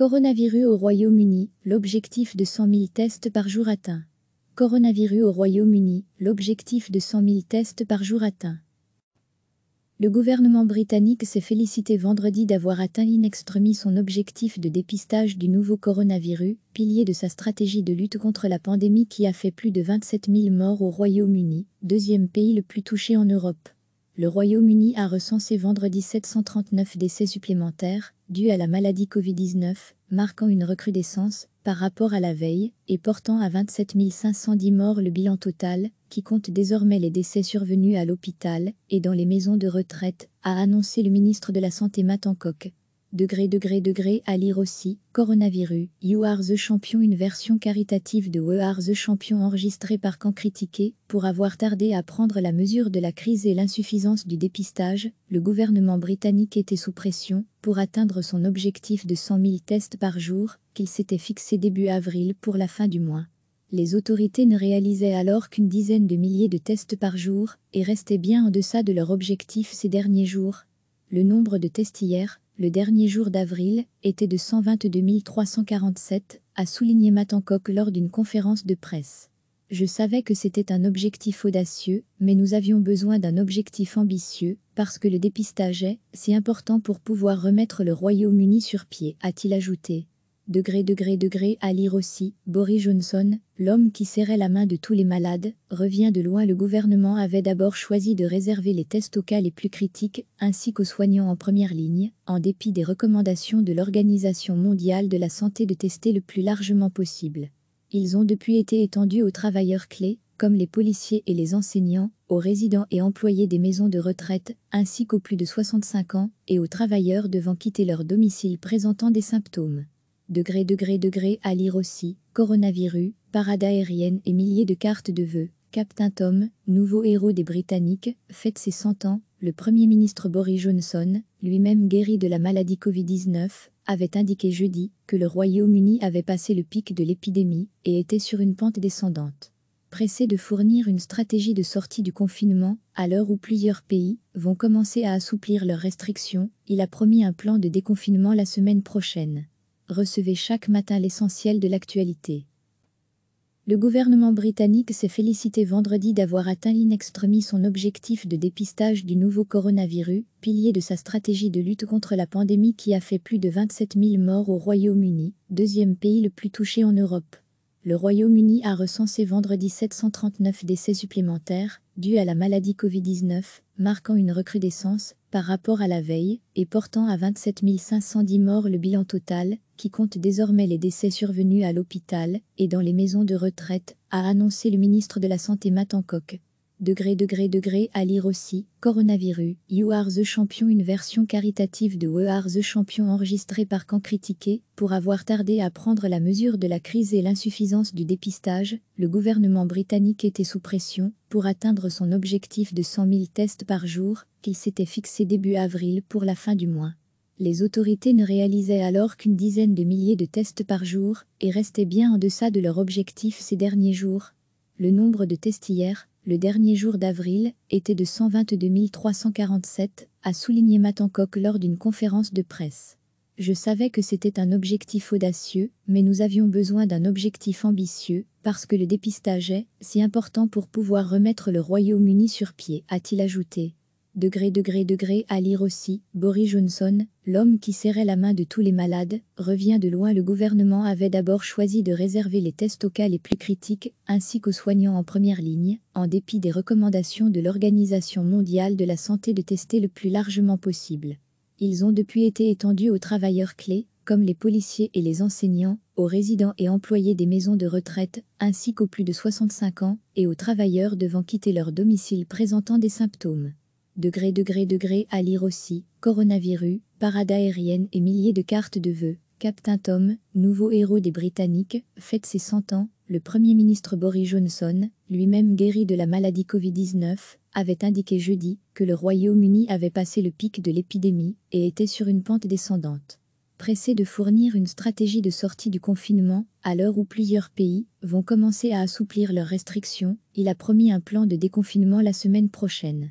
Coronavirus au Royaume-Uni, l'objectif de 100 000 tests par jour atteint. Coronavirus au Royaume-Uni, l'objectif de 100 000 tests par jour atteint. Le gouvernement britannique s'est félicité vendredi d'avoir atteint in extremis son objectif de dépistage du nouveau coronavirus, pilier de sa stratégie de lutte contre la pandémie qui a fait plus de 27 000 morts au Royaume-Uni, deuxième pays le plus touché en Europe le Royaume-Uni a recensé vendredi 739 décès supplémentaires dus à la maladie Covid-19, marquant une recrudescence par rapport à la veille et portant à 27 510 morts le bilan total, qui compte désormais les décès survenus à l'hôpital et dans les maisons de retraite, a annoncé le ministre de la Santé Matt Hancock degré degré degré à lire aussi, coronavirus, You Are the Champion une version caritative de We Are the Champion enregistrée par Camp Critiqué, pour avoir tardé à prendre la mesure de la crise et l'insuffisance du dépistage, le gouvernement britannique était sous pression, pour atteindre son objectif de 100 000 tests par jour, qu'il s'était fixé début avril pour la fin du mois les autorités ne réalisaient alors qu'une dizaine de milliers de tests par jour et restaient bien en deçà de leur objectif ces derniers jours. Le nombre de tests hier, le dernier jour d'avril, était de 122 347, a souligné Matancock lors d'une conférence de presse. Je savais que c'était un objectif audacieux, mais nous avions besoin d'un objectif ambitieux, parce que le dépistage est si important pour pouvoir remettre le Royaume-Uni sur pied, a-t-il ajouté degré, degré, degré, à lire aussi, Boris Johnson, l'homme qui serrait la main de tous les malades, revient de loin. Le gouvernement avait d'abord choisi de réserver les tests aux cas les plus critiques, ainsi qu'aux soignants en première ligne, en dépit des recommandations de l'Organisation mondiale de la santé de tester le plus largement possible. Ils ont depuis été étendus aux travailleurs clés, comme les policiers et les enseignants, aux résidents et employés des maisons de retraite, ainsi qu'aux plus de 65 ans, et aux travailleurs devant quitter leur domicile présentant des symptômes degré degré degré à lire aussi, coronavirus, parade aérienne et milliers de cartes de vœux. Captain Tom, nouveau héros des Britanniques, fête ses 100 ans, le Premier ministre Boris Johnson, lui-même guéri de la maladie Covid-19, avait indiqué jeudi que le Royaume-Uni avait passé le pic de l'épidémie et était sur une pente descendante. Pressé de fournir une stratégie de sortie du confinement, à l'heure où plusieurs pays vont commencer à assouplir leurs restrictions, il a promis un plan de déconfinement la semaine prochaine. Recevez chaque matin l'essentiel de l'actualité. Le gouvernement britannique s'est félicité vendredi d'avoir atteint in extremis son objectif de dépistage du nouveau coronavirus, pilier de sa stratégie de lutte contre la pandémie qui a fait plus de 27 000 morts au Royaume-Uni, deuxième pays le plus touché en Europe. Le Royaume-Uni a recensé vendredi 739 décès supplémentaires, dus à la maladie Covid-19, marquant une recrudescence par rapport à la veille et portant à 27 510 morts le bilan total, qui compte désormais les décès survenus à l'hôpital et dans les maisons de retraite, a annoncé le ministre de la Santé Matt degré degré degré à lire aussi, coronavirus, You Are the Champion une version caritative de We Are the Champion enregistrée par Camp Critiqué, pour avoir tardé à prendre la mesure de la crise et l'insuffisance du dépistage, le gouvernement britannique était sous pression, pour atteindre son objectif de 100 000 tests par jour, qu'il s'était fixé début avril pour la fin du mois les autorités ne réalisaient alors qu'une dizaine de milliers de tests par jour et restaient bien en deçà de leur objectif ces derniers jours. Le nombre de tests hier, le dernier jour d'avril, était de 122 347, a souligné Matancock lors d'une conférence de presse. Je savais que c'était un objectif audacieux, mais nous avions besoin d'un objectif ambitieux, parce que le dépistage est si important pour pouvoir remettre le Royaume-Uni sur pied, a-t-il ajouté. Degré, degré, degré, à lire aussi, Boris Johnson, l'homme qui serrait la main de tous les malades, revient de loin. Le gouvernement avait d'abord choisi de réserver les tests aux cas les plus critiques, ainsi qu'aux soignants en première ligne, en dépit des recommandations de l'Organisation mondiale de la santé de tester le plus largement possible. Ils ont depuis été étendus aux travailleurs clés, comme les policiers et les enseignants, aux résidents et employés des maisons de retraite, ainsi qu'aux plus de 65 ans, et aux travailleurs devant quitter leur domicile présentant des symptômes degré degré degré à lire aussi, coronavirus, parade aérienne et milliers de cartes de vœux. Captain Tom, nouveau héros des Britanniques, fête ses 100 ans, le Premier ministre Boris Johnson, lui-même guéri de la maladie Covid-19, avait indiqué jeudi que le Royaume-Uni avait passé le pic de l'épidémie et était sur une pente descendante. Pressé de fournir une stratégie de sortie du confinement, à l'heure où plusieurs pays vont commencer à assouplir leurs restrictions, il a promis un plan de déconfinement la semaine prochaine.